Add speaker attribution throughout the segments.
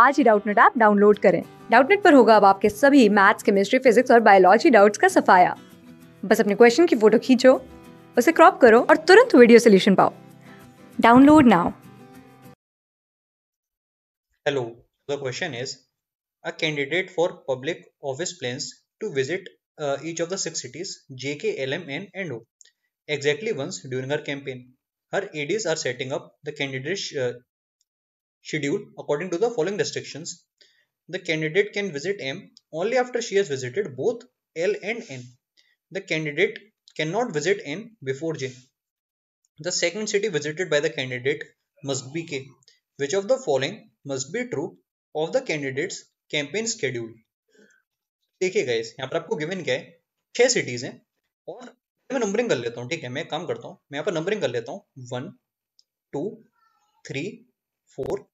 Speaker 1: आज ही Doubtnut app download करें डाउटनेट पर होगा अब आपके सभी मैथ्स केमिस्ट्री फिजिक्स और बायोलॉजी डाउट्स का सफाया बस अपने क्वेश्चन की फोटो खींचो उसे क्रॉप करो और तुरंत वीडियो सोल्यूशन पाओ download now hello the question is a candidate for public office plans to visit each of the six cities JK, LM, N, and O exactly exactly once during her campaign her aides are setting up the candidate scheduled according to the following restrictions. The candidate can visit M only after she has visited both L and N. The candidate cannot visit N before J. The second city visited by the candidate must be K. Which of the following must be true of the candidate's campaign schedule? देखिए guys यहाँ पर आपको given क्या है छह cities हैं और मैं नंबरिंग कर लेता हूँ ठीक है मैं काम करता हूँ मैं यहाँ पर नंबरिंग कर लेता हूँ one two three four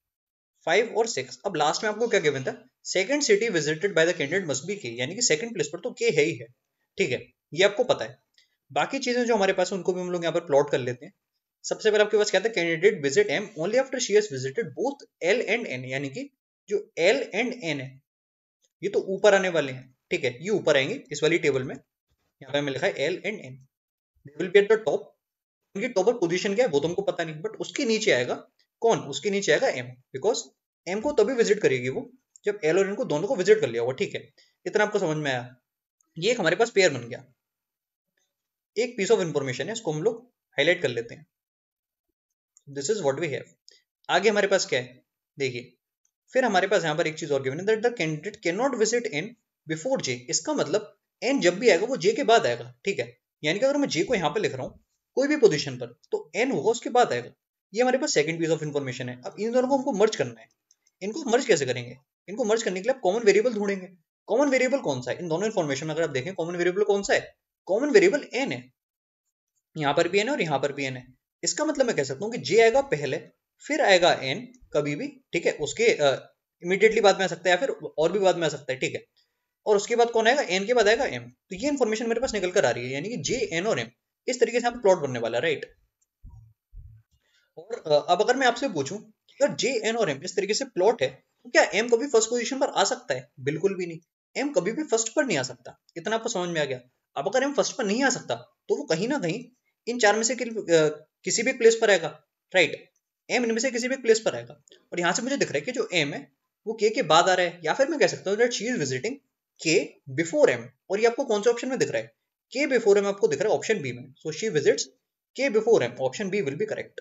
Speaker 1: five और सिक्स अब लास्ट में आपको क्या गिवन था second city visited by the candidate must be K यानी कि सेकंड प्लेस पर तो के है ही है ठीक है ये आपको पता है बाकी चीजें जो हमारे पास है उनको भी हम लोग यहाँ पर प्लॉट कर लेते हैं सबसे पहले आपके पास क्या था candidate visit M only after she has visited both L and N यानी कि जो एल एंड एन है ये तो ऊपर आने वाले हैं ठीक है ये ऊपर आएंगे इस वाली टेबल में यहाँ पे हमें लिखा है L and N they will be at the top उनकी टॉपर पोजिशन क्या है वो तो हमको पता नहीं बट उसके नीचे आएगा कौन उसके नीचे आएगा एम बिकॉज एम को तभी विजिट करेगी वो जब एल और एन को दोनों को विजिट कर लिया हुआ ठीक है इतना आपको समझ में आया ये एक हमारे पास पेयर बन गया एक पीस ऑफ इंफॉर्मेशन है इसको हम लोग हाईलाइट कर लेते हैं this is what we have आगे हमारे पास क्या है देखिए फिर हमारे पास यहाँ पर एक चीज और गिवन है that the candidate can not visit N before J इसका मतलब एन जब भी आएगा वो जे के बाद आएगा ठीक है यानी कि अगर मैं जे को यहाँ पर लिख रहा हूँ कोई भी पोजीशन पर तो एन होगा उसके बाद आएगा ये हमारे पास सेकंड पीस ऑफ इन्फॉर्मेशन है अब इन दोनों को हमको मर्ज करना है इनको मर्ज कैसे करेंगे इनको मर्ज करने के लिए आप कॉमन वेरिएबल ढूंढेंगे कॉमन वेरिएबल कौन सा है इन दोनों इन्फॉर्मेशन में अगर आप देखें कॉमन वेरिएबल कौन सा है कॉमन वेरिएबल एन है यहाँ पर भी एन है और यहाँ पर भी एन है इसका मतलब मैं कह सकता हूँ कि जे आएगा पहले फिर आएगा एन कभी भी ठीक है उसके इमीडिएटली बाद में आ सकता है या फिर और भी बाद में आ सकता है ठीक है और उसके बाद कौन आएगा एन के बाद आएगा एम तो ये इन्फॉर्मेशन मेरे पास निकल कर आ रही है यानी कि जे एन और एम इस तरीके से आप प्लॉट बनने वाला राइट right? और अब अगर मैं आपसे पूछूं अगर जे एन और एम इस तरीके से प्लॉट है तो क्या एम कभी फर्स्ट पोजीशन पर आ सकता है बिल्कुल भी नहीं एम कभी भी फर्स्ट पर नहीं आ सकता इतना आपको समझ में आ गया अब अगर एम फर्स्ट पर नहीं आ सकता तो वो कहीं ना कहीं इन चार में से कि, किसी भी प्लेस पर आएगा राइट एम इनमें से किसी भी प्लेस पर आएगा और यहाँ से मुझे दिख रहा है कि जो एम है वो के के बाद आ रहा है या फिर मैं कह सकता हूँ that she is visiting K before M और ये आपको कौन से ऑप्शन में दिख रहा है के बिफोर एम आपको दिख रहा है ऑप्शन बी में so she visits K before M option B will be correct